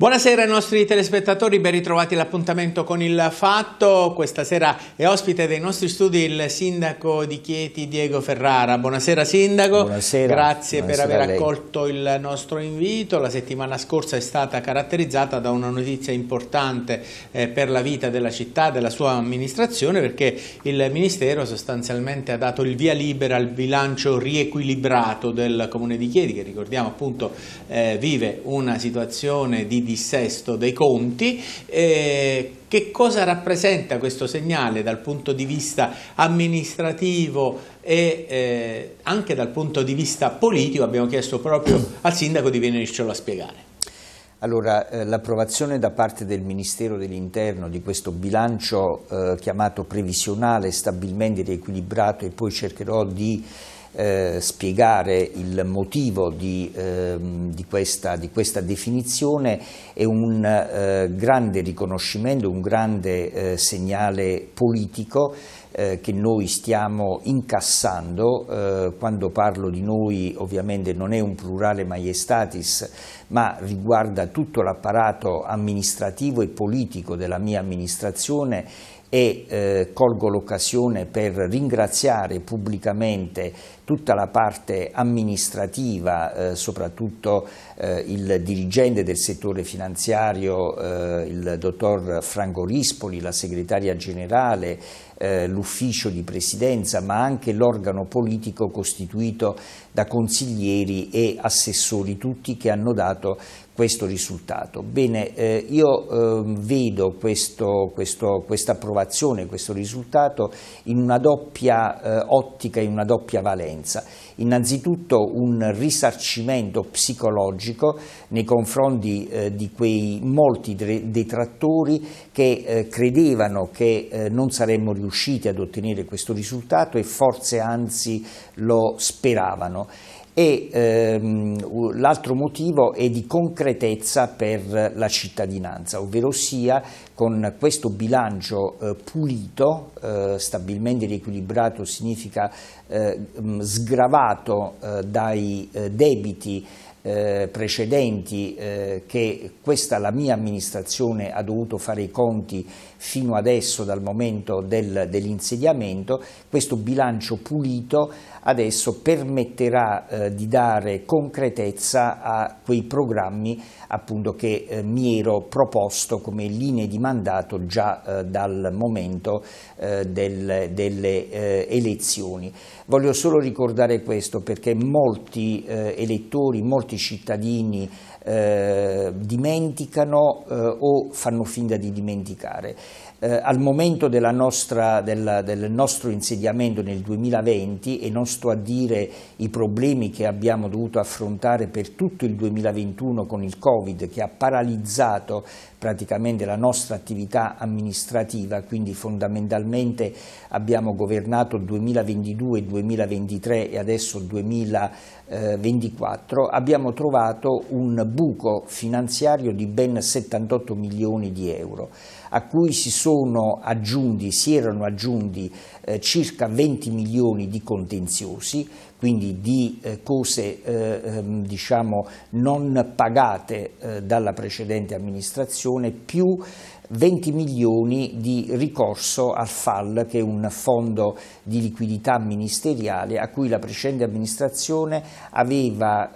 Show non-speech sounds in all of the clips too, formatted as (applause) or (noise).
Buonasera ai nostri telespettatori, ben ritrovati all'appuntamento con il Fatto. Questa sera è ospite dei nostri studi il sindaco di Chieti Diego Ferrara. Buonasera sindaco, Buonasera. grazie Buonasera per aver accolto il nostro invito. La settimana scorsa è stata caratterizzata da una notizia importante eh, per la vita della città, della sua amministrazione, perché il Ministero sostanzialmente ha dato il via libera al bilancio riequilibrato del Comune di Chieti, che ricordiamo appunto eh, vive una situazione di dissesto dei conti. Eh, che cosa rappresenta questo segnale dal punto di vista amministrativo e eh, anche dal punto di vista politico? Abbiamo chiesto proprio al sindaco di venircelo a spiegare. Allora, eh, l'approvazione da parte del Ministero dell'Interno di questo bilancio eh, chiamato previsionale, stabilmente riequilibrato e poi cercherò di eh, spiegare il motivo di, eh, di, questa, di, questa, definizione è un eh, grande riconoscimento, un grande eh, segnale politico eh, che noi stiamo incassando, eh, quando parlo di noi ovviamente non è un plurale maiestatis, ma riguarda tutto l'apparato amministrativo e politico della mia amministrazione e eh, colgo l'occasione per ringraziare pubblicamente tutta la parte amministrativa, eh, soprattutto eh, il dirigente del settore finanziario, eh, il dottor Franco Rispoli, la segretaria generale, eh, l'ufficio di presidenza, ma anche l'organo politico costituito da consiglieri e assessori, tutti che hanno dato questo risultato. Bene, eh, io eh, vedo questa approvazione, questo risultato in una doppia eh, ottica, in una doppia valenza. Innanzitutto un risarcimento psicologico nei confronti eh, di quei molti detrattori che eh, credevano che eh, non saremmo riusciti ad ottenere questo risultato e forse anzi lo speravano e ehm, l'altro motivo è di concretezza per la cittadinanza, ovvero sia con questo bilancio eh, pulito, eh, stabilmente riequilibrato significa eh, sgravato eh, dai eh, debiti eh, precedenti che questa la mia amministrazione ha dovuto fare i conti fino adesso dal momento del, dell'insediamento, questo bilancio pulito adesso permetterà eh, di dare concretezza a quei programmi appunto, che eh, mi ero proposto come linee di mandato già eh, dal momento eh, del, delle eh, elezioni. Voglio solo ricordare questo perché molti eh, elettori, molti cittadini dimenticano o fanno finta di dimenticare eh, al momento nostra, del, del, nostro insediamento nel 2020 e non sto a dire i problemi che abbiamo dovuto affrontare per tutto il 2021 con il Covid che ha paralizzato praticamente la nostra attività amministrativa, quindi fondamentalmente abbiamo governato il 2022, 2023 e adesso il 2024, abbiamo trovato un buco finanziario di ben 78 milioni di euro a cui si, aggiunti, si erano aggiunti eh, circa 20 milioni di contenziosi, quindi di eh, cose eh, ehm, diciamo non pagate eh, dalla precedente amministrazione, più 20 milioni di ricorso al FAL, che è un fondo di liquidità ministeriale a cui la precedente amministrazione aveva,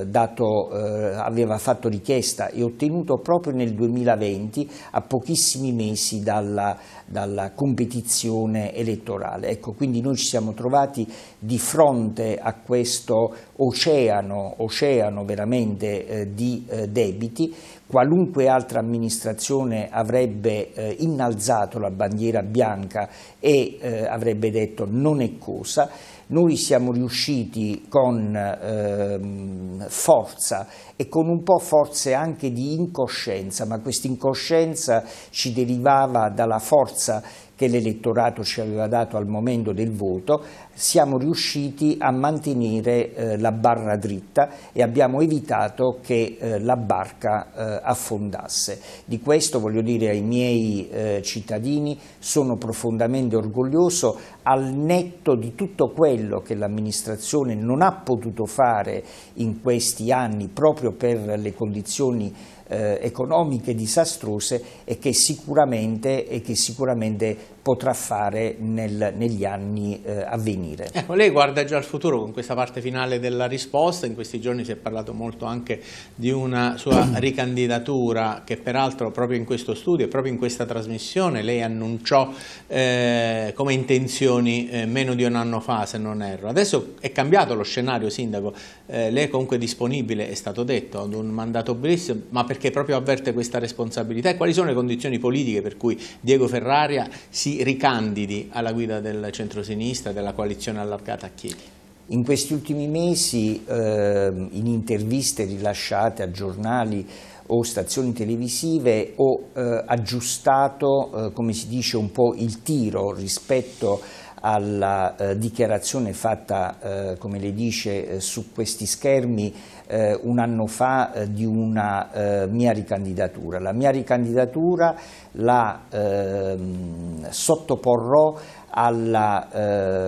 eh, dato, eh, aveva fatto richiesta e ottenuto proprio nel 2020, a pochissimi mesi dalla, dalla competizione elettorale. Ecco, quindi noi ci siamo trovati di fronte a questo oceano, oceano veramente eh, di eh, debiti, qualunque altra amministrazione avrebbe eh, innalzato la bandiera bianca e eh, avrebbe detto non è cosa, noi siamo riusciti con eh, forza e con un po' forse anche di incoscienza, ma questa incoscienza ci derivava dalla forza che l'elettorato ci aveva dato al momento del voto, siamo riusciti a mantenere eh, la barra dritta e abbiamo evitato che eh, la barca eh, affondasse. Di questo voglio dire ai miei eh, cittadini sono profondamente orgoglioso al netto di tutto quello che l'amministrazione non ha potuto fare in questi anni proprio per le condizioni eh, economiche disastrose e che sicuramente, e che sicuramente potrà fare nel, negli anni eh, a venire. Ecco, lei guarda già al futuro con questa parte finale della risposta, in questi giorni si è parlato molto anche di una sua (clears throat) ricandidatura che peraltro proprio in questo studio e proprio in questa trasmissione lei annunciò eh, come intenzioni eh, meno di un anno fa se non erro. Adesso è cambiato lo scenario Sindaco, eh, lei è comunque disponibile, è stato detto, ad un mandato Bliss, ma perché proprio avverte questa responsabilità e quali sono le condizioni politiche per cui Diego Ferraria si si ricandidi alla guida del centrosinistra, della coalizione allargata a Chieti? In questi ultimi mesi, eh, in interviste rilasciate a giornali o stazioni televisive, ho eh, aggiustato, eh, come si dice, un po' il tiro rispetto alla eh, dichiarazione fatta, eh, come le dice, eh, su questi schermi eh, un anno fa eh, di una eh, mia ricandidatura. La mia ricandidatura la ehm, sottoporrò alla,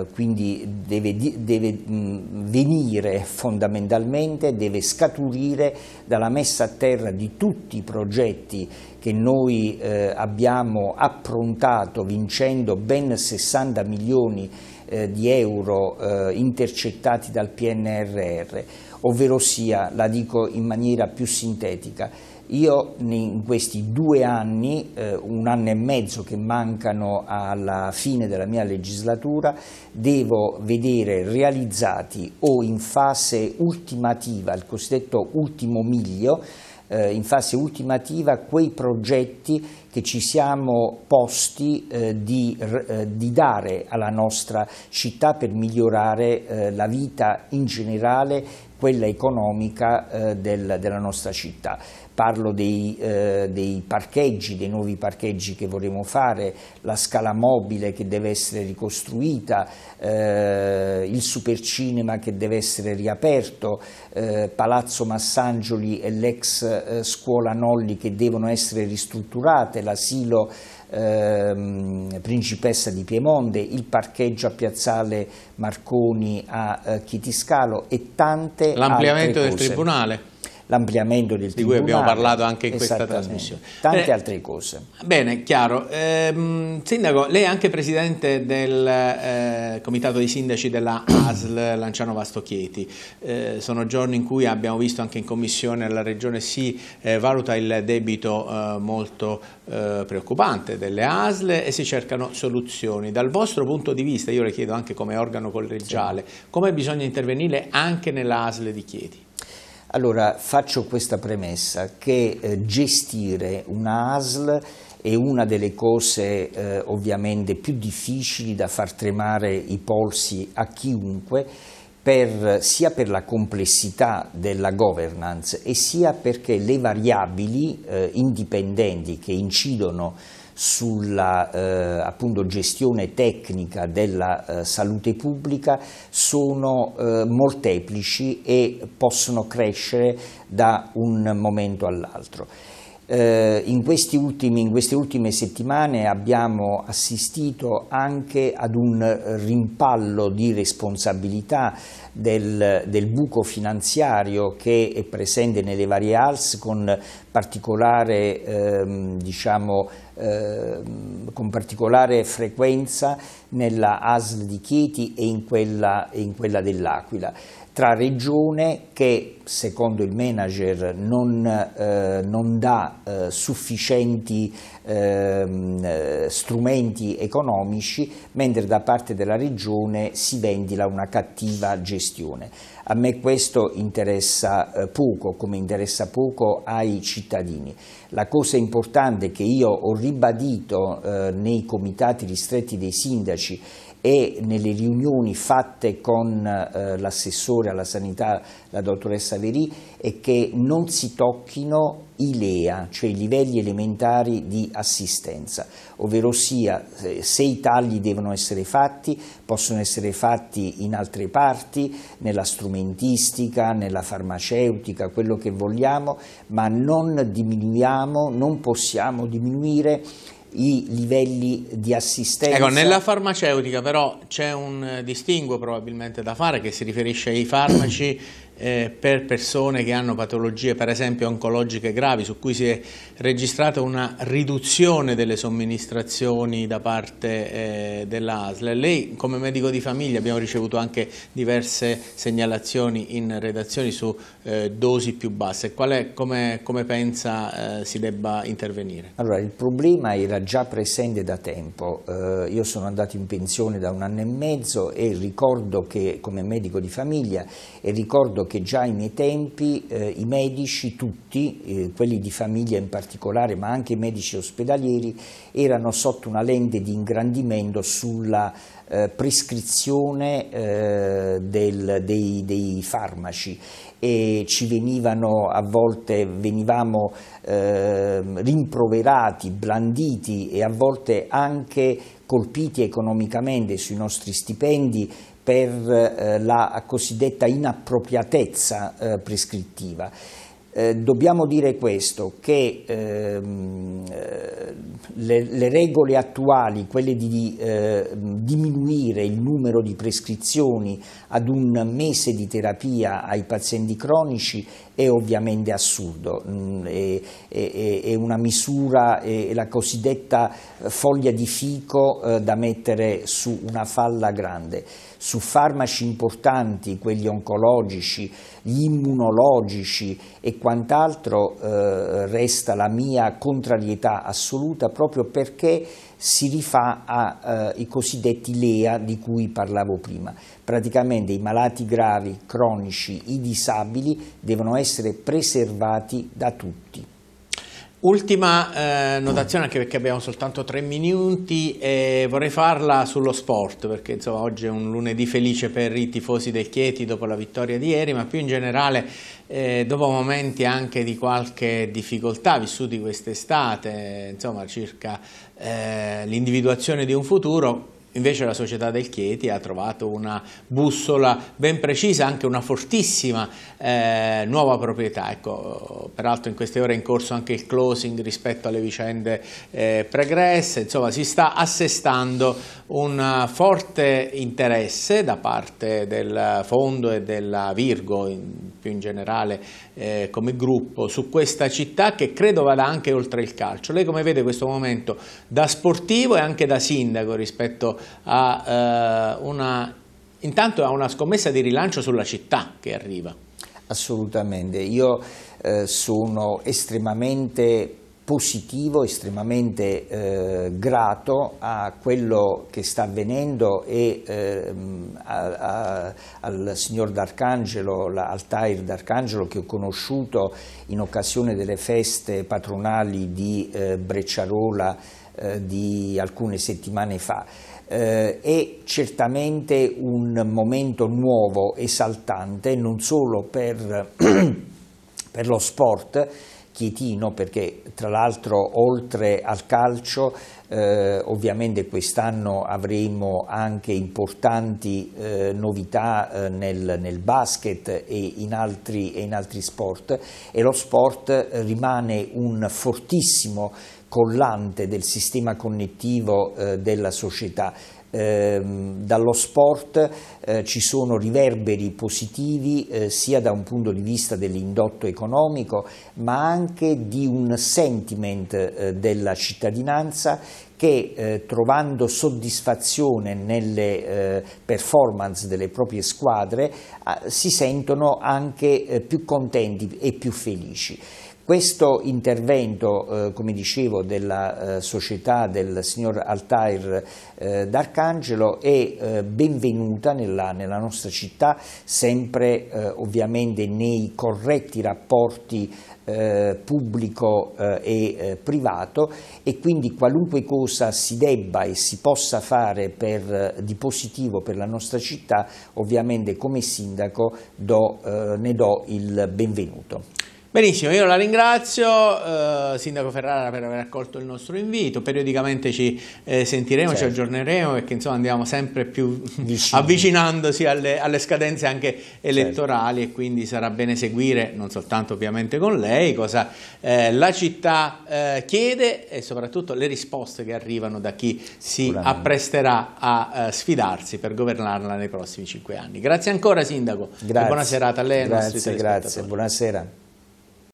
eh, quindi deve, deve venire fondamentalmente, deve scaturire dalla messa a terra di tutti i progetti che noi eh, abbiamo approntato vincendo ben 60 milioni eh, di euro intercettati dal PNRR ovvero sia, la dico in maniera più sintetica, io in questi due anni, eh, un anno e mezzo che mancano alla fine della mia legislatura, devo vedere realizzati o in fase ultimativa, il cosiddetto ultimo miglio, eh, in fase ultimativa quei progetti che ci siamo posti eh, di, eh, di, dare alla nostra città per migliorare eh, la vita in generale quella economica eh, del, della nostra città. Parlo dei, eh, dei, parcheggi, dei nuovi parcheggi che vorremmo fare, la scala mobile che deve essere ricostruita, eh, il supercinema che deve essere riaperto, eh, Palazzo Massangioli e l'ex eh, scuola Nolli che devono essere ristrutturate, l'asilo ehm, Principessa di Piemonte, il parcheggio a Piazzale Marconi a eh, Chitiscalo e tante L'ampliamento del tribunale l'ampliamento del di cui abbiamo parlato anche in questa trasmissione. Tante bene, eh, altre cose. Bene, chiaro. Eh, sindaco, lei è anche presidente del eh, comitato dei sindaci della ASL Lanciano Vastochieti. Eh, sono giorni in cui abbiamo visto anche in commissione alla regione si eh, valuta il debito eh, molto preoccupante delle ASL e si cercano soluzioni. Dal vostro punto di vista, io le chiedo anche come organo collegiale, sì. come bisogna intervenire anche nella ASL di Chieti? Allora faccio questa premessa che eh, gestire una ASL è una delle cose eh, ovviamente più difficili da far tremare i polsi a chiunque per, sia per la complessità della governance e sia perché le variabili eh, indipendenti che incidono sulla eh, appunto, gestione tecnica della eh, salute pubblica sono eh, molteplici e possono crescere da un momento all'altro. Eh, in, ultimi, in, queste ultime settimane abbiamo assistito anche ad un rimpallo di responsabilità del, del buco finanziario che è presente nelle varie ALS con particolare ehm, diciamo, Ehm, con particolare frequenza nella ASL di Chieti e in quella, in quella dell'Aquila tra regione che secondo il manager non, eh, non dà eh, sufficienti ehm, eh, strumenti economici, mentre da parte della regione si vendila una cattiva gestione. A me questo interessa eh, poco, come interessa poco ai cittadini. La cosa importante che io ho rivisto ribadito eh, nei comitati ristretti dei sindaci e nelle riunioni fatte con eh, l'assessore alla sanità, la dottoressa Verì, è che non si tocchino i LEA, cioè i livelli elementari di assistenza, ovvero sia eh, se i tagli devono essere fatti, possono essere fatti in altre parti, nella strumentistica, nella farmaceutica, quello che vogliamo, ma non diminuiamo, non possiamo diminuire i livelli di assistenza. Ecco, nella farmaceutica però c'è un distinguo probabilmente da fare che si riferisce ai farmaci eh, per persone che hanno patologie per esempio oncologiche gravi su cui si è registrata una riduzione delle somministrazioni da parte eh, dell'ASL. Lei come medico di famiglia abbiamo ricevuto anche diverse segnalazioni in redazioni su eh, dosi più basse. È, come, come, pensa eh, si debba intervenire? Allora il problema era già presente da tempo. Eh, io sono andato in pensione da un anno e mezzo e ricordo che come medico di famiglia e ricordo che già ai miei tempi eh, i medici tutti, eh, quelli di famiglia in particolare, ma anche i medici ospedalieri, erano sotto una lente di ingrandimento sulla eh, prescrizione eh, del, dei, dei, farmaci e ci venivano a volte venivamo ehm, rimproverati, blanditi e a volte anche colpiti economicamente sui nostri stipendi per eh, la cosiddetta inappropriatezza eh, prescrittiva. Eh, dobbiamo dire questo, che ehm, le, le regole attuali, quelle di diminuire il numero di prescrizioni ad un mese di terapia ai pazienti cronici, è ovviamente assurdo, mm, è, è, è una misura, è la cosiddetta foglia di fico eh, da mettere su una falla grande, su farmaci importanti, quelli oncologici, gli immunologici e quant'altro eh, resta la mia contrarietà assoluta proprio perché si rifà ai eh, cosiddetti LEA di cui parlavo prima. Praticamente i malati gravi, cronici, i disabili devono essere preservati da tutti. Ultima eh, notazione, anche perché abbiamo soltanto tre minuti, e vorrei farla sullo sport, perché insomma, oggi è un lunedì felice per i tifosi del Chieti dopo la vittoria di ieri, ma più in generale eh, dopo momenti anche di qualche difficoltà vissuti quest'estate, insomma circa eh, l'individuazione di un futuro, Invece la società del Chieti ha trovato una bussola ben precisa, anche una fortissima eh, nuova proprietà. Ecco, peraltro in queste ore è in corso anche il closing rispetto alle vicende eh, pregresse, insomma si sta assestando un forte interesse da parte del fondo e della Virgo, in, più in generale eh, come gruppo, su questa città che credo vada anche oltre il calcio. Lei come vede questo momento da sportivo e anche da sindaco rispetto a a eh, una, intanto a una scommessa di rilancio sulla città che arriva. Assolutamente, io eh, sono estremamente positivo, estremamente eh, grato a quello che sta avvenendo e eh, a, a, al signor D'Arcangelo, Altair D'Arcangelo che ho conosciuto in occasione delle feste patronali di eh, Brecciarola eh, di alcune settimane fa eh, è certamente un momento nuovo, esaltante, non solo per, (clears throat) per lo sport, Chietino perché tra l'altro oltre al calcio eh, ovviamente quest'anno avremo anche importanti eh, novità eh, nel, nel, basket e in, altri, e in altri sport e lo sport rimane un fortissimo collante del sistema connettivo eh, della società. Eh, dallo sport eh, ci sono riverberi positivi eh, sia da un punto di vista dell'indotto economico ma anche di un sentiment eh, della cittadinanza che eh, trovando soddisfazione nelle eh, performance delle proprie squadre ah, si sentono anche più contenti e più felici. Questo intervento, eh, come dicevo, della eh, società del signor Altair eh, d'Arcangelo è eh, benvenuta nella, nella, nostra città, sempre eh, ovviamente nei corretti rapporti eh, pubblico e privato e quindi qualunque cosa si debba e si possa fare per, di positivo per la nostra città, ovviamente come sindaco do, ne do il benvenuto. Benissimo, io la ringrazio, eh, Sindaco Ferrara, per aver accolto il nostro invito. Periodicamente ci eh, sentiremo, certo. ci aggiorneremo perché insomma andiamo sempre più (laughs) avvicinandosi alle, alle, scadenze anche certo. elettorali certo. e quindi sarà bene seguire, non soltanto ovviamente con lei, cosa eh, la città eh, chiede e soprattutto le risposte che arrivano da chi si appresterà a eh, sfidarsi per governarla nei prossimi cinque anni. Grazie ancora Sindaco grazie. buona serata a lei e ai nostri Grazie, grazie, buonasera.